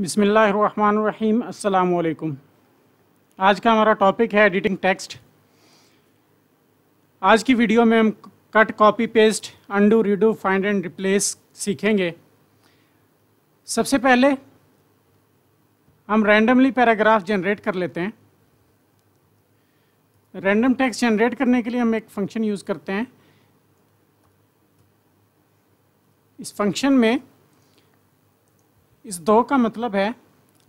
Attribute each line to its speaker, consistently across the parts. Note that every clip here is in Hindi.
Speaker 1: बिसमीम् अल्लाम आज का हमारा टॉपिक है एडिटिंग टेक्स्ट आज की वीडियो में हम cut copy paste undo redo find and replace सीखेंगे सबसे पहले हम रैंडमली पैराग्राफ जनरेट कर लेते हैं रैंडम टेक्स्ट जनरेट करने के लिए हम एक फंक्शन यूज़ करते हैं इस फंक्शन में इस दो का मतलब है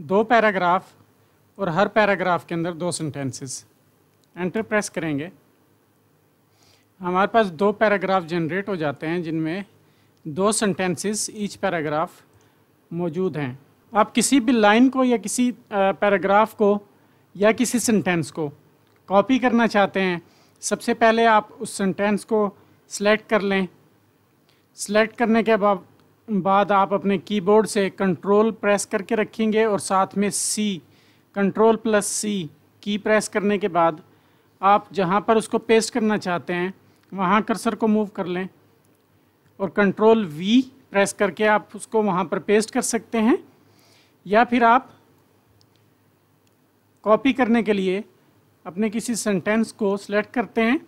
Speaker 1: दो पैराग्राफ और हर पैराग्राफ के अंदर दो सेंटेंसेस एंटर प्रेस करेंगे हमारे पास दो पैराग्राफ जनरेट हो जाते हैं जिनमें दो सेंटेंसेस ईच पैराग्राफ मौजूद हैं आप किसी भी लाइन को या किसी पैराग्राफ को या किसी सेंटेंस को कॉपी करना चाहते हैं सबसे पहले आप उस सेंटेंस को सिलेक्ट कर लें सेलेक्ट करने के बाद बाद आप अपने कीबोर्ड से कंट्रोल प्रेस करके रखेंगे और साथ में सी कंट्रोल प्लस सी की प्रेस करने के बाद आप जहाँ पर उसको पेस्ट करना चाहते हैं वहाँ कर्सर को मूव कर लें और कंट्रोल वी प्रेस करके आप उसको वहाँ पर पेस्ट कर सकते हैं या फिर आप कॉपी करने के लिए अपने किसी सेंटेंस को सिलेक्ट करते हैं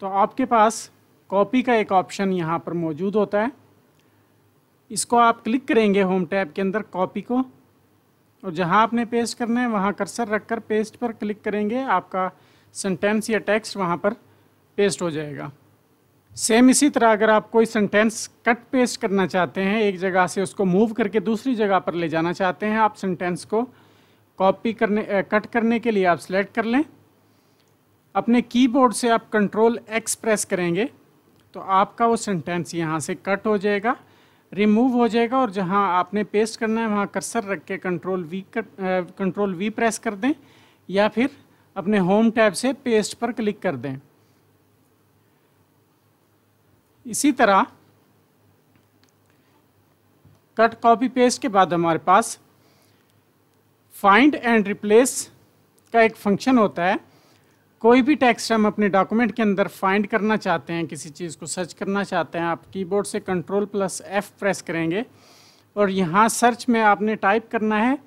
Speaker 1: तो आपके पास कॉपी का एक ऑप्शन यहाँ पर मौजूद होता है इसको आप क्लिक करेंगे होम टैब के अंदर कॉपी को और जहां आपने पेस्ट करना है वहां कर्सर रखकर पेस्ट पर क्लिक करेंगे आपका सेंटेंस या टेक्स्ट वहां पर पेस्ट हो जाएगा सेम इसी तरह अगर आप कोई सेंटेंस कट पेस्ट करना चाहते हैं एक जगह से उसको मूव करके दूसरी जगह पर ले जाना चाहते हैं आप सेंटेंस को कॉपी करने ए, कट करने के लिए आप सेलेक्ट कर लें अपने कीबोर्ड से आप कंट्रोल एक्स प्रेस करेंगे तो आपका वो सेंटेंस यहाँ से कट हो जाएगा रिमूव हो जाएगा और जहां आपने पेस्ट करना है वहां कर्सर रख के कंट्रोल वी कर कंट्रोल वी प्रेस कर दें या फिर अपने होम टैब से पेस्ट पर क्लिक कर दें इसी तरह कट कॉपी पेस्ट के बाद हमारे पास फाइंड एंड रिप्लेस का एक फंक्शन होता है कोई भी टेक्स्ट हम अपने डॉक्यूमेंट के अंदर फाइंड करना चाहते हैं किसी चीज़ को सर्च करना चाहते हैं आप कीबोर्ड से कंट्रोल प्लस एफ़ प्रेस करेंगे और यहाँ सर्च में आपने टाइप करना है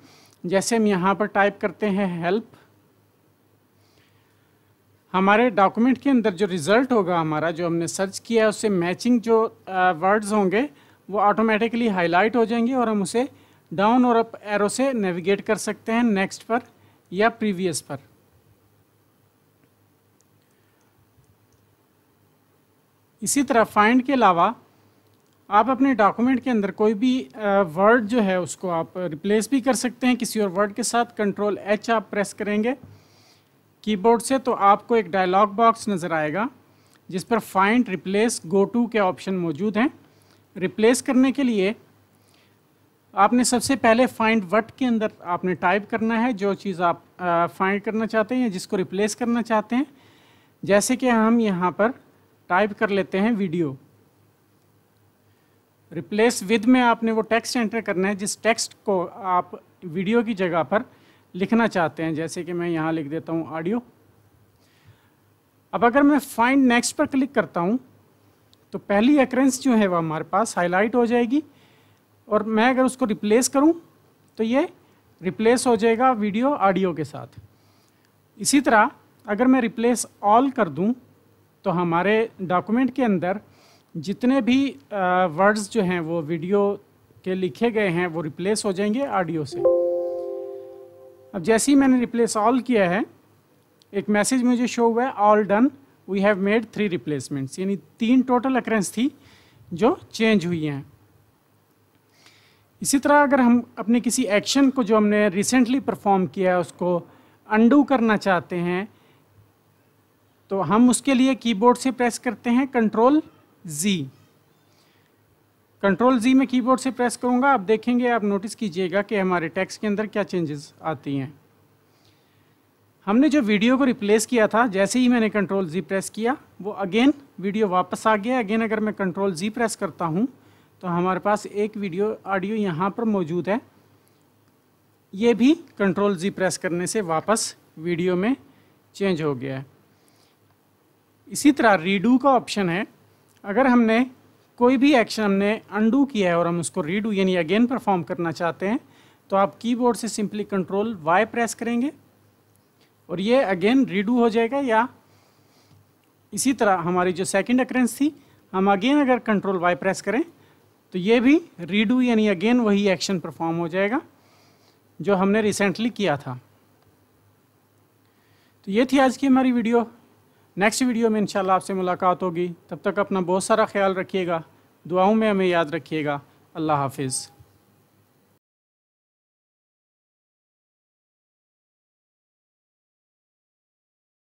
Speaker 1: जैसे हम यहाँ पर टाइप करते हैं हेल्प हमारे डॉक्यूमेंट के अंदर जो रिज़ल्ट होगा हमारा जो हमने सर्च किया है उससे मैचिंग जो वर्ड्स होंगे वो ऑटोमेटिकली हाईलाइट हो जाएंगे और हम उसे डाउन और अप एरो से नेविगेट कर सकते हैं नेक्स्ट पर या प्रीवियस पर इसी तरह फाइंड के अलावा आप अपने डॉक्यूमेंट के अंदर कोई भी वर्ड जो है उसको आप रिप्लेस भी कर सकते हैं किसी और वर्ड के साथ कंट्रोल एच आप प्रेस करेंगे कीबोर्ड से तो आपको एक डायलॉग बॉक्स नज़र आएगा जिस पर फाइंड रिप्लेस गो टू के ऑप्शन मौजूद हैं रिप्लेस करने के लिए आपने सबसे पहले फाइंड वट के अंदर आपने टाइप करना है जो चीज़ आप फाइंड करना चाहते हैं या जिसको रिप्लेस करना चाहते हैं जैसे कि हम यहाँ पर टाइप कर लेते हैं वीडियो रिप्लेस विद में आपने वो टेक्स्ट एंटर करना है जिस टेक्स्ट को आप वीडियो की जगह पर लिखना चाहते हैं जैसे कि मैं यहाँ लिख देता हूँ ऑडियो अब अगर मैं फाइंड नेक्स्ट पर क्लिक करता हूँ तो पहली एक्रेंस जो है वह हमारे पास हाईलाइट हो जाएगी और मैं अगर उसको रिप्लेस करूँ तो ये रिप्लेस हो जाएगा वीडियो ऑडियो के साथ इसी तरह अगर मैं रिप्लेस ऑल कर दूँ तो हमारे डॉक्यूमेंट के अंदर जितने भी वर्ड्स जो हैं वो वीडियो के लिखे गए हैं वो रिप्लेस हो जाएंगे ऑडियो से अब जैसे ही मैंने रिप्लेस ऑल किया है एक मैसेज मुझे शो हुआ है all done we have made three replacements यानी तीन टोटल अक्रेंस थी जो चेंज हुई हैं इसी तरह अगर हम अपने किसी एक्शन को जो हमने रिसेंटली परफॉर्म किया है उसको अंडू करना चाहते हैं तो हम उसके लिए कीबोर्ड से प्रेस करते हैं कंट्रोल जी कंट्रोल जी में कीबोर्ड से प्रेस करूंगा आप देखेंगे आप नोटिस कीजिएगा कि हमारे टैक्स के अंदर क्या चेंजेस आती हैं हमने जो वीडियो को रिप्लेस किया था जैसे ही मैंने कंट्रोल जी प्रेस किया वो अगेन वीडियो वापस आ गया अगेन अगर मैं कंट्रोल जी प्रेस करता हूँ तो हमारे पास एक वीडियो ऑडियो यहाँ पर मौजूद है ये भी कंट्रोल जी प्रेस करने से वापस वीडियो में चेंज हो गया है इसी तरह रीडू का ऑप्शन है अगर हमने कोई भी एक्शन हमने अंडू किया है और हम उसको रीडू यानी अगेन परफॉर्म करना चाहते हैं तो आप कीबोर्ड से सिंपली कंट्रोल वाई प्रेस करेंगे और ये अगेन रीडू हो जाएगा या इसी तरह हमारी जो सेकंड अक्रेंस थी हम अगेन अगर कंट्रोल वाई प्रेस करें तो ये भी रीडू यानी अगेन वही एक्शन परफॉर्म हो जाएगा जो हमने रिसेंटली किया था तो ये थी आज की हमारी वीडियो नेक्स्ट वीडियो में इंशाल्लाह आपसे मुलाकात होगी तब तक अपना बहुत सारा ख्याल रखिएगा दुआओं में हमें याद रखिएगा अल्लाह हाफिज़